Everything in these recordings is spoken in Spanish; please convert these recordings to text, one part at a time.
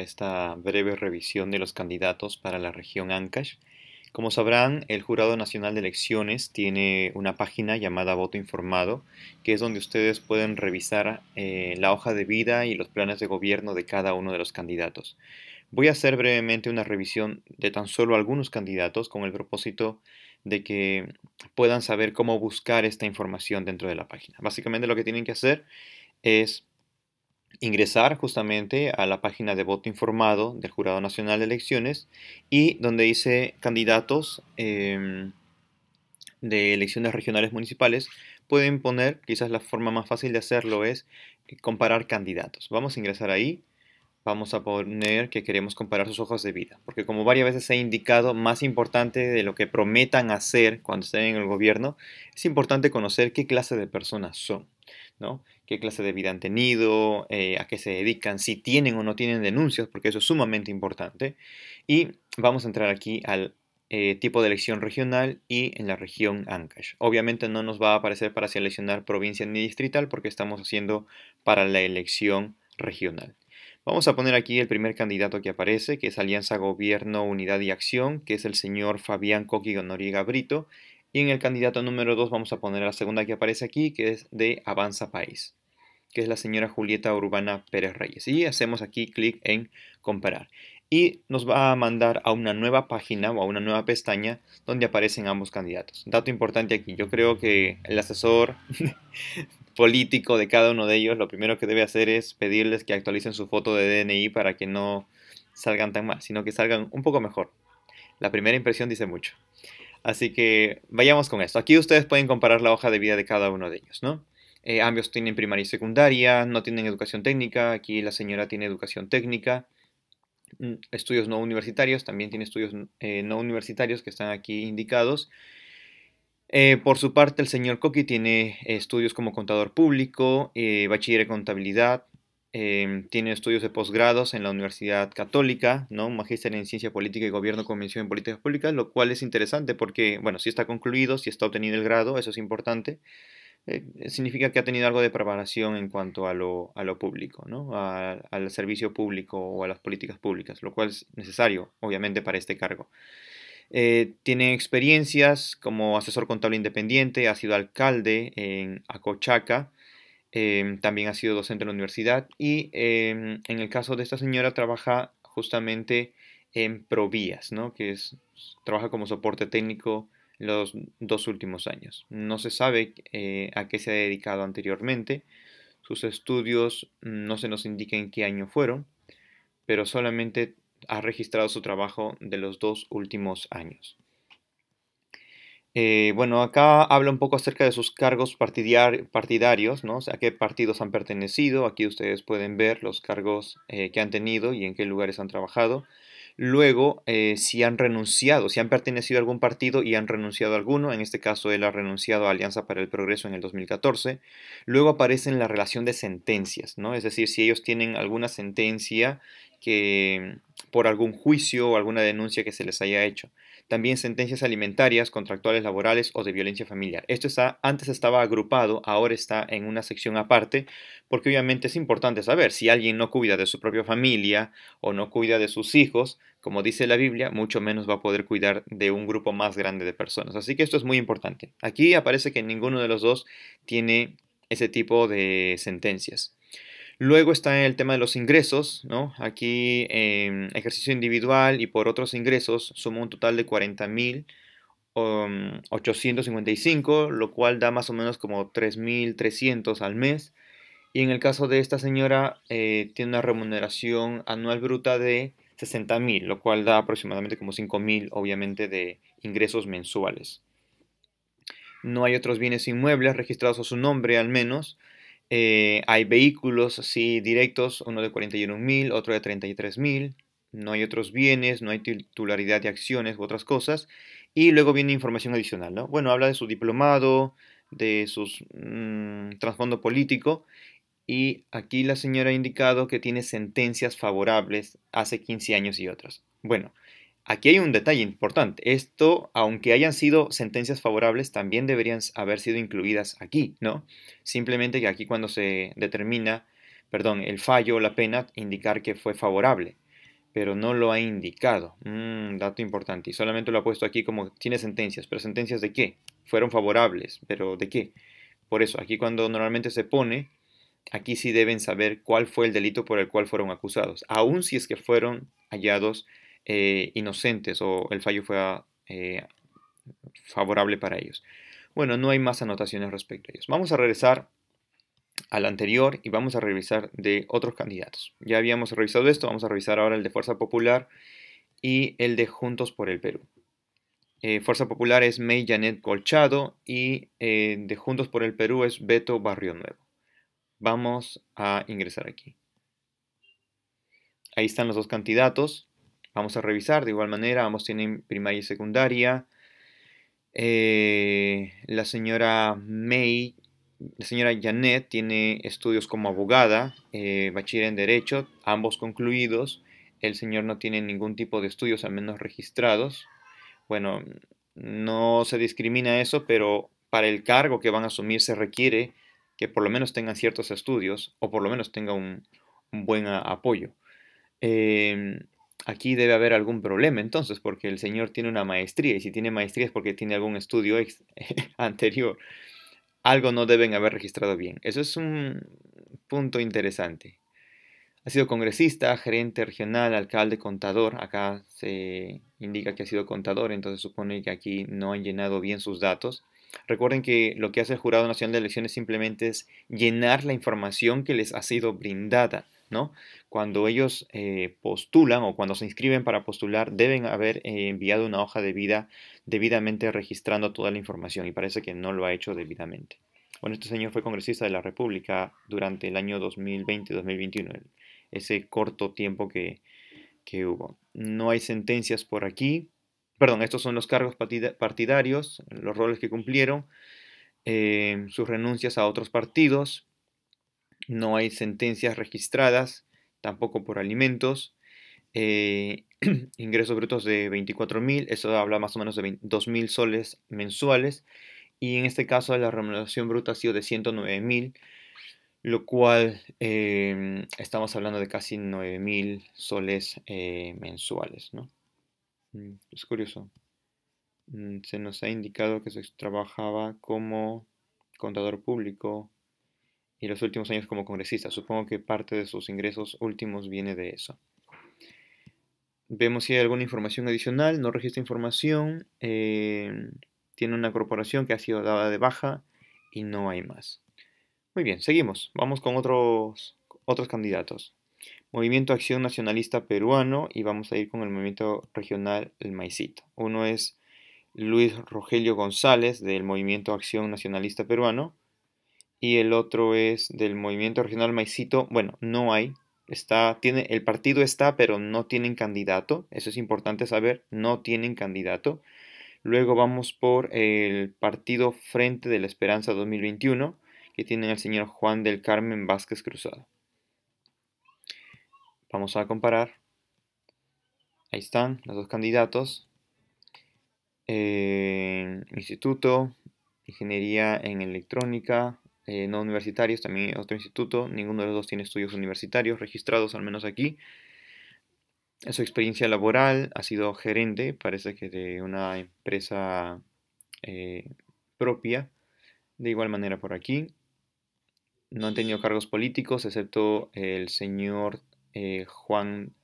esta breve revisión de los candidatos para la región Ancash. Como sabrán, el Jurado Nacional de Elecciones tiene una página llamada Voto Informado, que es donde ustedes pueden revisar eh, la hoja de vida y los planes de gobierno de cada uno de los candidatos. Voy a hacer brevemente una revisión de tan solo algunos candidatos con el propósito de que puedan saber cómo buscar esta información dentro de la página. Básicamente lo que tienen que hacer es ingresar justamente a la página de voto informado del Jurado Nacional de Elecciones y donde dice candidatos em, de elecciones regionales municipales, pueden poner, quizás la forma más fácil de hacerlo es eh, comparar candidatos. Vamos a ingresar ahí, vamos a poner que queremos comparar sus hojas de vida, porque como varias veces he indicado, más importante de lo que prometan hacer cuando estén en el gobierno, es importante conocer qué clase de personas son. ¿no? qué clase de vida han tenido, eh, a qué se dedican, si tienen o no tienen denuncias, porque eso es sumamente importante. Y vamos a entrar aquí al eh, tipo de elección regional y en la región Ancash. Obviamente no nos va a aparecer para seleccionar provincia ni distrital porque estamos haciendo para la elección regional. Vamos a poner aquí el primer candidato que aparece, que es Alianza Gobierno, Unidad y Acción, que es el señor Fabián Coqui Noriega Brito, y en el candidato número 2 vamos a poner la segunda que aparece aquí, que es de Avanza País, que es la señora Julieta Urbana Pérez Reyes. Y hacemos aquí clic en comparar. Y nos va a mandar a una nueva página o a una nueva pestaña donde aparecen ambos candidatos. Dato importante aquí, yo creo que el asesor político de cada uno de ellos lo primero que debe hacer es pedirles que actualicen su foto de DNI para que no salgan tan mal, sino que salgan un poco mejor. La primera impresión dice mucho. Así que vayamos con esto. Aquí ustedes pueden comparar la hoja de vida de cada uno de ellos, ¿no? Eh, ambos tienen primaria y secundaria, no tienen educación técnica, aquí la señora tiene educación técnica, mm, estudios no universitarios, también tiene estudios eh, no universitarios que están aquí indicados. Eh, por su parte, el señor Coqui tiene estudios como contador público, bachiller en contabilidad, Em, tiene estudios de posgrados en la Universidad Católica, ¿no? magíster en Ciencia Política y Gobierno con mención en Políticas Públicas, lo cual es interesante porque, bueno, si está concluido, si está obtenido el grado, eso es importante, eh, significa que ha tenido algo de preparación en cuanto a lo, público, al servicio público o a las políticas públicas, lo cual es necesario, obviamente, para este cargo. Eh, tiene experiencias como asesor contable independiente, ha sido alcalde en Acochaca, Em, también ha sido docente en la universidad y em, en el caso de esta señora trabaja justamente en Provías, que trabaja como soporte técnico los dos últimos años. No se sabe eh, a qué se ha dedicado anteriormente, sus estudios no se nos indican en qué año fueron, pero solamente ha registrado su trabajo de los dos últimos años. Eh, bueno, acá habla un poco acerca de sus cargos partidarios, ¿no? O sea, a qué partidos han pertenecido. Aquí ustedes pueden ver los cargos eh, que han tenido y en qué lugares han trabajado. Luego, eh, si han renunciado, si han pertenecido a algún partido y han renunciado a alguno, en este caso él ha renunciado a Alianza para el Progreso en el 2014. Luego aparece en la relación de sentencias, ¿no? Es decir, si ellos tienen alguna sentencia que, por algún juicio o alguna denuncia que se les haya hecho. También sentencias alimentarias, contractuales laborales o de violencia familiar. Esto está, antes estaba agrupado, ahora está en una sección aparte, porque obviamente es importante saber si alguien no cuida de su propia familia o no cuida de sus hijos, como dice la Biblia, mucho menos va a poder cuidar de un grupo más grande de personas. Así que esto es muy importante. Aquí aparece que ninguno de los dos tiene ese tipo de sentencias. Luego está el tema de los ingresos, Aquí em, ejercicio individual y por otros ingresos suma un total de 40.855, um, lo cual da más o menos como 3.300 al mes. Y en el caso de esta señora eh, tiene una remuneración anual bruta de 60.000, lo cual da aproximadamente como 5.000 obviamente de ingresos mensuales. No hay otros bienes inmuebles registrados a su nombre al menos eh, hay vehículos así directos, uno de 41.000, otro de 33.000. No hay otros bienes, no hay titularidad de acciones u otras cosas. Y luego viene información adicional, ¿no? Bueno, habla de su diplomado, de su mm, trasfondo político. Y aquí la señora ha indicado que tiene sentencias favorables hace 15 años y otras. Bueno, Aquí hay un detalle importante. Esto, aunque hayan sido sentencias favorables, también deberían haber sido incluidas aquí, ¿no? Simplemente que aquí cuando se determina, perdón, el fallo o la pena, indicar que fue favorable, pero no lo ha indicado. Mm, dato importante. Y solamente lo ha puesto aquí como tiene sentencias, pero sentencias de qué? Fueron favorables, pero ¿de qué? Por eso, aquí cuando normalmente se pone, aquí sí deben saber cuál fue el delito por el cual fueron acusados, aun si es que fueron hallados eh, inocentes o el fallo fue eh, favorable para ellos. Bueno, no hay más anotaciones respecto a ellos. Vamos a regresar al anterior y vamos a revisar de otros candidatos. Ya habíamos revisado esto, vamos a revisar ahora el de Fuerza Popular y el de Juntos por el Perú. Eh, Fuerza Popular es May Janet Colchado y de Juntos por el Perú es Beto Barrio Nuevo. Vamos a ingresar aquí. Ahí están los dos candidatos vamos a revisar. De igual manera, ambos tienen primaria y secundaria. Eh, la señora May, la señora Janet tiene estudios como abogada, eh, bachiller en Derecho, ambos concluidos. El señor no tiene ningún tipo de estudios, al menos registrados. Bueno, no se discrimina eso, pero para el cargo que van a asumir se requiere que por lo menos tengan ciertos estudios o por lo menos tengan un, buen apoyo. Eh, aquí debe haber algún problema entonces, porque el señor tiene una maestría y si tiene maestría es porque tiene algún estudio anterior. Algo no deben haber registrado bien. Eso es un punto interesante. Ha sido congresista, gerente regional, alcalde, contador. Acá se indica que ha sido contador, entonces supone que aquí no han llenado bien sus datos. Recuerden que lo que hace el Jurado Nacional de Elecciones simplemente es llenar la información que les ha sido brindada. ¿no? Cuando ellos eh, postulan o cuando se inscriben para postular, deben haber eh, enviado una hoja de vida debidamente registrando toda la información y parece que no lo ha hecho debidamente. Bueno, este señor fue congresista de la República durante el año 2020-2021, ese corto tiempo que, que hubo. No hay sentencias por aquí, perdón, estos son los cargos partidarios, los roles que cumplieron, eh, sus renuncias a otros partidos, no hay sentencias registradas, tampoco por alimentos, eh, ingresos brutos de 24.000, eso habla más o menos de 2.000 soles mensuales, y en este caso la remuneración bruta ha sido de 109.000, lo cual eh, estamos hablando de casi 9.000 soles mensuales, ¿no? Mm, es curioso. Mm, se nos ha indicado que se trabajaba como contador público y los últimos años como congresista. Supongo que parte de sus ingresos últimos viene de eso. Vemos si hay alguna información adicional. No registra información. Eh, tiene una corporación que ha sido dada de baja y no hay más. Muy bien, seguimos. Vamos con otros, otros candidatos. Movimiento Acción Nacionalista Peruano y vamos a ir con el movimiento regional El Maicito. Uno es Luis Rogelio González del Movimiento Acción Nacionalista Peruano y el otro es del Movimiento Regional Maicito. Bueno, no hay. Está, tiene, el partido está, pero no tienen candidato. Eso es importante saber. No tienen candidato. Luego vamos por el partido Frente de la Esperanza 2021, que tiene el señor Juan del Carmen Vázquez Cruzado. Vamos a comparar. Ahí están los dos candidatos. instituto, ingeniería en electrónica, eh, no universitarios, también otro instituto. Ninguno de los dos tiene estudios universitarios registrados, al menos aquí. su experiencia laboral ha sido gerente, parece que de una empresa eh, propia. De igual manera por aquí. No han tenido cargos políticos, excepto el señor eh, Juan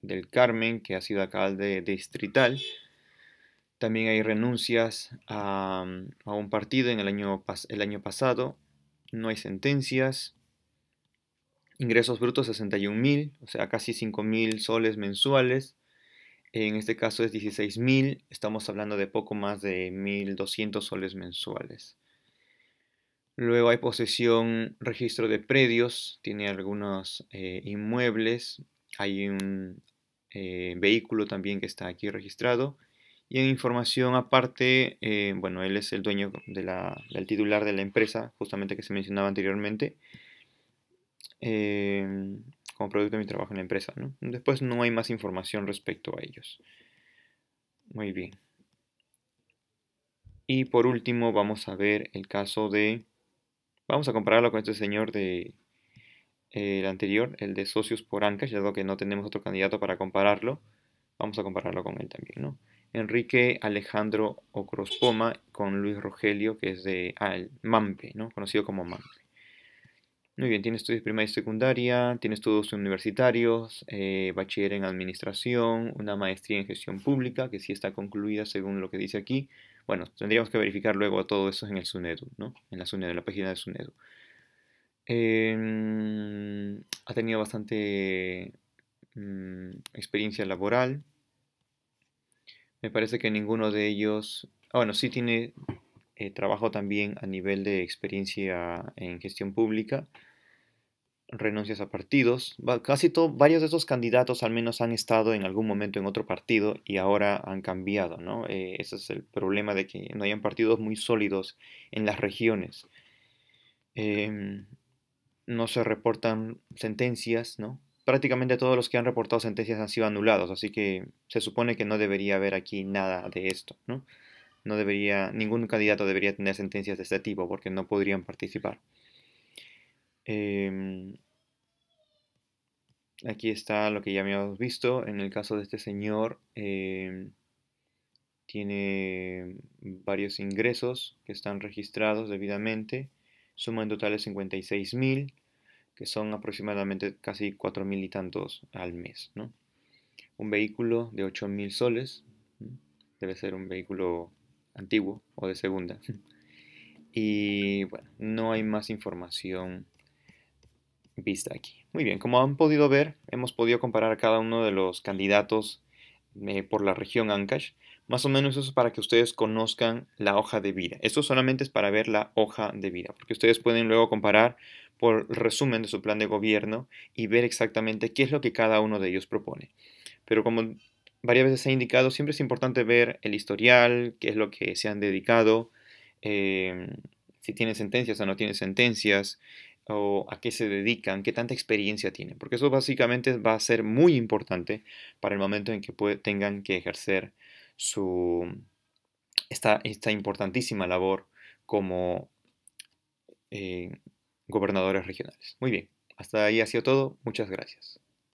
del Carmen, que ha sido alcalde distrital. También hay renuncias a, um, un partido en el año, el año pasado. No hay sentencias. Ingresos brutos 61.000, mil, o sea, casi 5.000 mil soles mensuales. En este caso es 16.000, Estamos hablando de poco más de 1.200 soles mensuales. Luego hay posesión, registro de predios, tiene algunos eh, inmuebles, hay un eh, vehículo también que está aquí registrado. Y en información aparte, eh, bueno, él es el dueño de del titular de la empresa, justamente que se mencionaba anteriormente, em, como producto de mi trabajo en la empresa. Después no hay más información respecto a ellos. Muy bien. Y por último vamos a ver el caso de Vamos a compararlo con este señor de eh, el anterior, el de socios por ya dado que no tenemos otro candidato para compararlo. Vamos a compararlo con él también, ¿no? Enrique Alejandro Ocrospoma con Luis Rogelio, que es de ah, MAMPE, ¿no? conocido como MAMPE. Muy bien, tiene estudios primaria y secundaria, tiene estudios universitarios, eh, bachiller en administración, una maestría en gestión pública, que sí está concluida según lo que dice aquí, bueno, tendríamos que verificar luego todo eso en el Sunedu, ¿no? En la Sunedu, en la página de Sunedu. Em, ha tenido bastante mm, experiencia laboral. Me parece que ninguno de ellos, ah, bueno, sí tiene eh, trabajo también a nivel de experiencia en gestión pública, renuncias a partidos. Casi todos, varios de esos candidatos al menos han estado en algún momento en otro partido y ahora han cambiado, ¿no? Eh, ese es el problema de que no hayan partidos muy sólidos en las regiones. Em, no se reportan sentencias, ¿no? Prácticamente todos los que han reportado sentencias han sido anulados, así que se supone que no debería haber aquí nada de esto, ¿no? No debería, ningún candidato debería tener sentencias de este tipo porque no podrían participar. Em, aquí está lo que ya habíamos visto. En el caso de este señor, em, tiene varios ingresos que están registrados debidamente. Suma en total de 56 que son aproximadamente casi 4.000 y tantos al mes. Un vehículo de 8.000 soles. Debe ser un vehículo antiguo o de segunda. Y bueno, no hay más información vista aquí. Muy bien, como han podido ver, hemos podido comparar a cada uno de los candidatos eh, por la región Ancash. Más o menos eso es para que ustedes conozcan la hoja de vida. Esto solamente es para ver la hoja de vida, porque ustedes pueden luego comparar por resumen de su plan de gobierno y ver exactamente qué es lo que cada uno de ellos propone. Pero como varias veces he indicado, siempre es importante ver el historial, qué es lo que se han dedicado, eh, si tiene sentencias o no tiene sentencias, o a qué se dedican, qué tanta experiencia tienen, porque eso básicamente va a ser muy importante para el momento en que tengan que ejercer su, esta, importantísima labor como eh, gobernadores regionales. Muy bien, hasta ahí ha sido todo, muchas gracias.